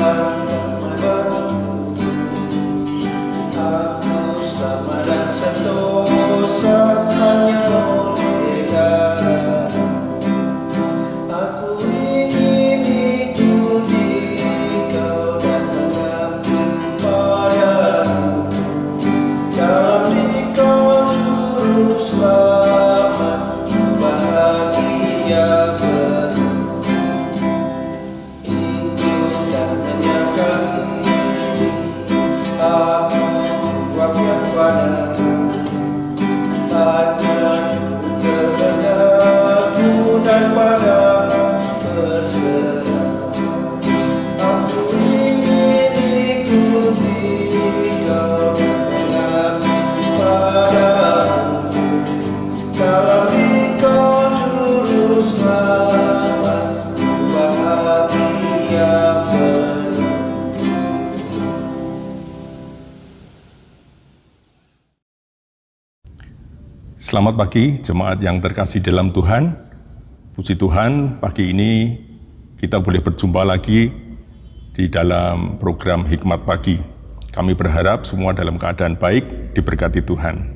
la Selamat pagi jemaat yang terkasih dalam Tuhan. Puji Tuhan, pagi ini kita boleh berjumpa lagi di dalam program Hikmat Pagi. Kami berharap semua dalam keadaan baik, diberkati Tuhan.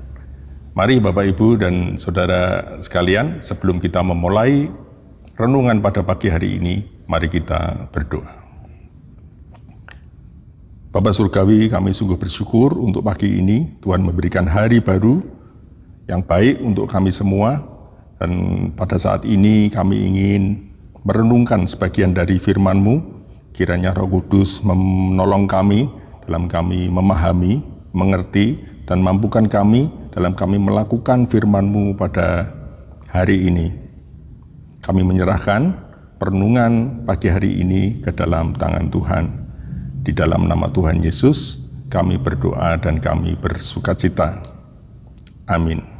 Mari Bapak Ibu dan Saudara sekalian, sebelum kita memulai renungan pada pagi hari ini, mari kita berdoa. Bapak Surgawi, kami sungguh bersyukur untuk pagi ini Tuhan memberikan hari baru yang baik untuk kami semua dan pada saat ini kami ingin merenungkan sebagian dari firman-Mu kiranya Roh Kudus menolong kami dalam kami memahami, mengerti dan mampukan kami dalam kami melakukan firman-Mu pada hari ini. Kami menyerahkan perenungan pagi hari ini ke dalam tangan Tuhan. Di dalam nama Tuhan Yesus, kami berdoa dan kami bersukacita. Amin.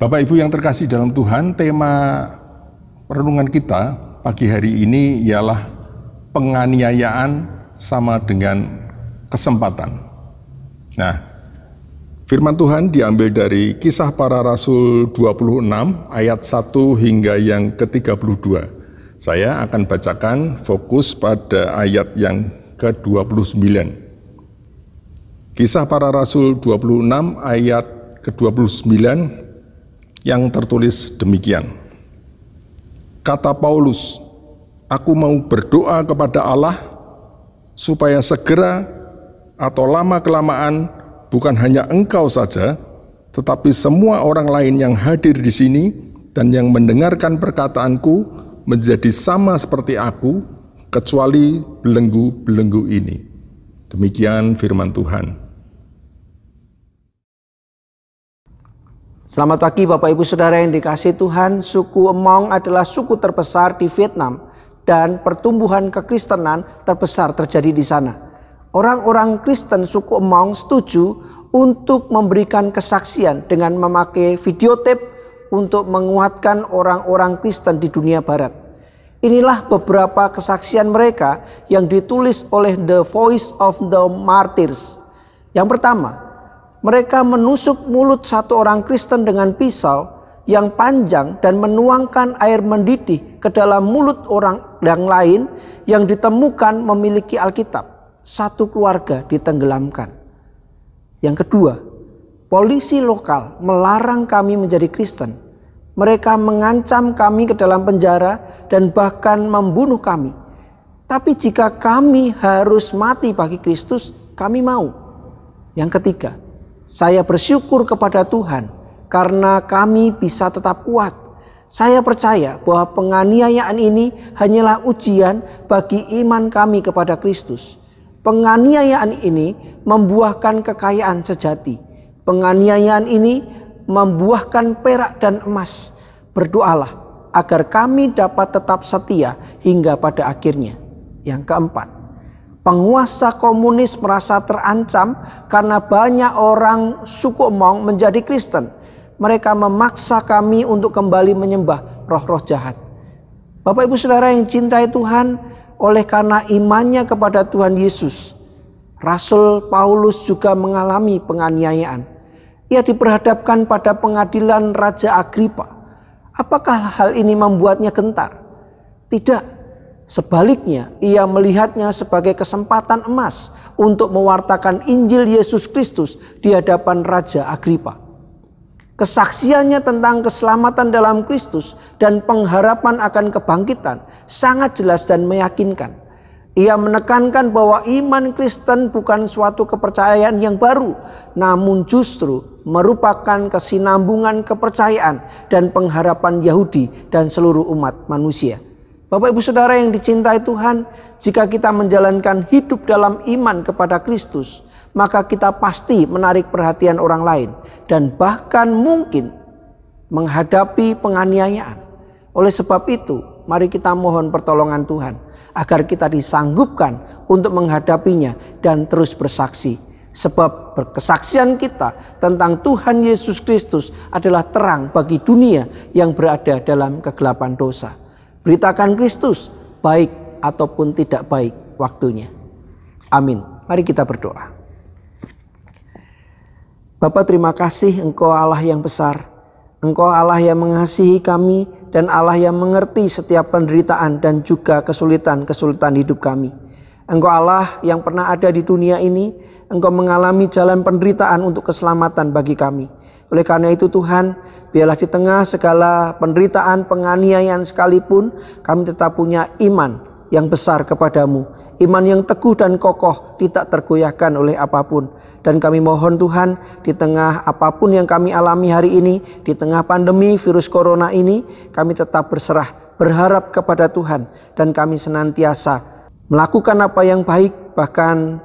Bapak Ibu yang terkasih dalam Tuhan, tema renungan kita pagi hari ini ialah penganiayaan sama dengan kesempatan. Nah, firman Tuhan diambil dari kisah para rasul 26 ayat 1 hingga yang ke-32. Saya akan bacakan fokus pada ayat yang ke-29. Kisah para rasul 26 ayat ke-29 yang tertulis demikian. Kata Paulus, aku mau berdoa kepada Allah supaya segera atau lama-kelamaan bukan hanya engkau saja, tetapi semua orang lain yang hadir di sini dan yang mendengarkan perkataanku menjadi sama seperti aku, kecuali belenggu-belenggu ini. Demikian firman Tuhan. Selamat pagi Bapak Ibu Saudara yang dikasih Tuhan, suku Emong adalah suku terbesar di Vietnam dan pertumbuhan kekristenan terbesar terjadi di sana. Orang-orang Kristen suku Emong setuju untuk memberikan kesaksian dengan memakai videotape untuk menguatkan orang-orang Kristen di dunia barat. Inilah beberapa kesaksian mereka yang ditulis oleh The Voice of the Martyrs. Yang pertama, mereka menusuk mulut satu orang Kristen dengan pisau yang panjang dan menuangkan air mendidih ke dalam mulut orang yang lain yang ditemukan memiliki Alkitab. Satu keluarga ditenggelamkan. Yang kedua, polisi lokal melarang kami menjadi Kristen. Mereka mengancam kami ke dalam penjara dan bahkan membunuh kami. Tapi jika kami harus mati bagi Kristus, kami mau. Yang ketiga, saya bersyukur kepada Tuhan karena kami bisa tetap kuat. Saya percaya bahwa penganiayaan ini hanyalah ujian bagi iman kami kepada Kristus. Penganiayaan ini membuahkan kekayaan sejati. Penganiayaan ini membuahkan perak dan emas. Berdoalah agar kami dapat tetap setia hingga pada akhirnya. Yang keempat, penguasa komunis merasa terancam karena banyak orang suku Mong menjadi Kristen. Mereka memaksa kami untuk kembali menyembah roh-roh jahat. Bapak ibu saudara yang cintai Tuhan, oleh karena imannya kepada Tuhan Yesus, Rasul Paulus juga mengalami penganiayaan. Ia diperhadapkan pada pengadilan Raja Agripa. Apakah hal ini membuatnya gentar? Tidak, Sebaliknya, ia melihatnya sebagai kesempatan emas untuk mewartakan Injil Yesus Kristus di hadapan Raja Agripa. Kesaksiannya tentang keselamatan dalam Kristus dan pengharapan akan kebangkitan sangat jelas dan meyakinkan. Ia menekankan bahwa iman Kristen bukan suatu kepercayaan yang baru, namun justru merupakan kesinambungan kepercayaan dan pengharapan Yahudi dan seluruh umat manusia Bapak Ibu Saudara yang dicintai Tuhan, jika kita menjalankan hidup dalam iman kepada Kristus, maka kita pasti menarik perhatian orang lain dan bahkan mungkin menghadapi penganiayaan. Oleh sebab itu, mari kita mohon pertolongan Tuhan agar kita disanggupkan untuk menghadapinya dan terus bersaksi. Sebab kesaksian kita tentang Tuhan Yesus Kristus adalah terang bagi dunia yang berada dalam kegelapan dosa. Beritakan Kristus baik ataupun tidak baik waktunya. Amin. Mari kita berdoa. Bapak terima kasih Engkau Allah yang besar. Engkau Allah yang mengasihi kami dan Allah yang mengerti setiap penderitaan dan juga kesulitan-kesulitan hidup kami. Engkau Allah yang pernah ada di dunia ini, Engkau mengalami jalan penderitaan untuk keselamatan bagi kami. Oleh karena itu Tuhan, biarlah di tengah segala penderitaan, penganiayaan sekalipun, kami tetap punya iman yang besar kepadamu. Iman yang teguh dan kokoh, tidak tergoyahkan oleh apapun. Dan kami mohon Tuhan, di tengah apapun yang kami alami hari ini, di tengah pandemi virus corona ini, kami tetap berserah, berharap kepada Tuhan. Dan kami senantiasa melakukan apa yang baik, bahkan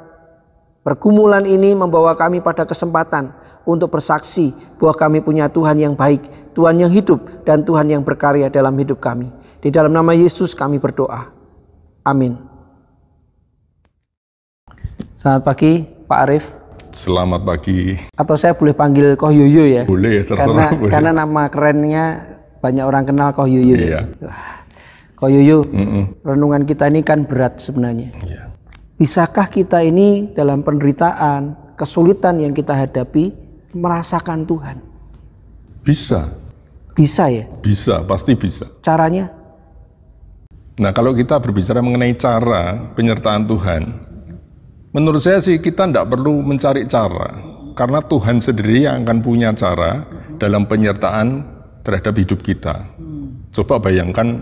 pergumulan ini membawa kami pada kesempatan untuk bersaksi bahwa kami punya Tuhan yang baik, Tuhan yang hidup, dan Tuhan yang berkarya dalam hidup kami. Di dalam nama Yesus kami berdoa. Amin. Selamat pagi, Pak Arif. Selamat pagi. Atau saya boleh panggil Koh Yuyu ya? Boleh, ya, terserah. Karena, boleh. karena nama kerennya banyak orang kenal Koh Yuyu. Ya. Iya. Ya. Koh Yuyu. mm -mm. renungan kita ini kan berat sebenarnya. Iya. Bisakah kita ini dalam penderitaan, kesulitan yang kita hadapi, merasakan Tuhan? Bisa. Bisa ya? Bisa, pasti bisa. Caranya? Nah, kalau kita berbicara mengenai cara penyertaan Tuhan, menurut saya sih kita tidak perlu mencari cara, karena Tuhan sendiri yang akan punya cara dalam penyertaan terhadap hidup kita. Coba bayangkan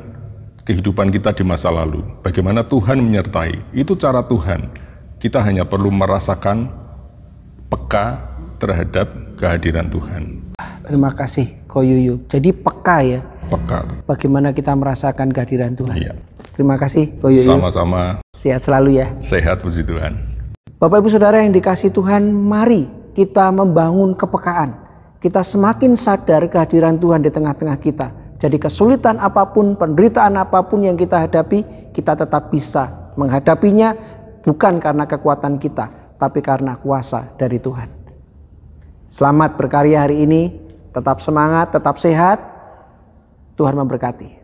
kehidupan kita di masa lalu, bagaimana Tuhan menyertai. Itu cara Tuhan. Kita hanya perlu merasakan peka terhadap kehadiran Tuhan. Terima kasih, Koyuyu. Jadi peka ya. Peka. Bagaimana kita merasakan kehadiran Tuhan. Iya. Terima kasih, Koyuyu. Sama-sama. Sehat selalu ya. Sehat, puji Tuhan. Bapak Ibu Saudara yang dikasih Tuhan, mari kita membangun kepekaan. Kita semakin sadar kehadiran Tuhan di tengah-tengah kita. Jadi kesulitan apapun, penderitaan apapun yang kita hadapi, kita tetap bisa menghadapinya bukan karena kekuatan kita, tapi karena kuasa dari Tuhan. Selamat berkarya hari ini, tetap semangat, tetap sehat. Tuhan memberkati.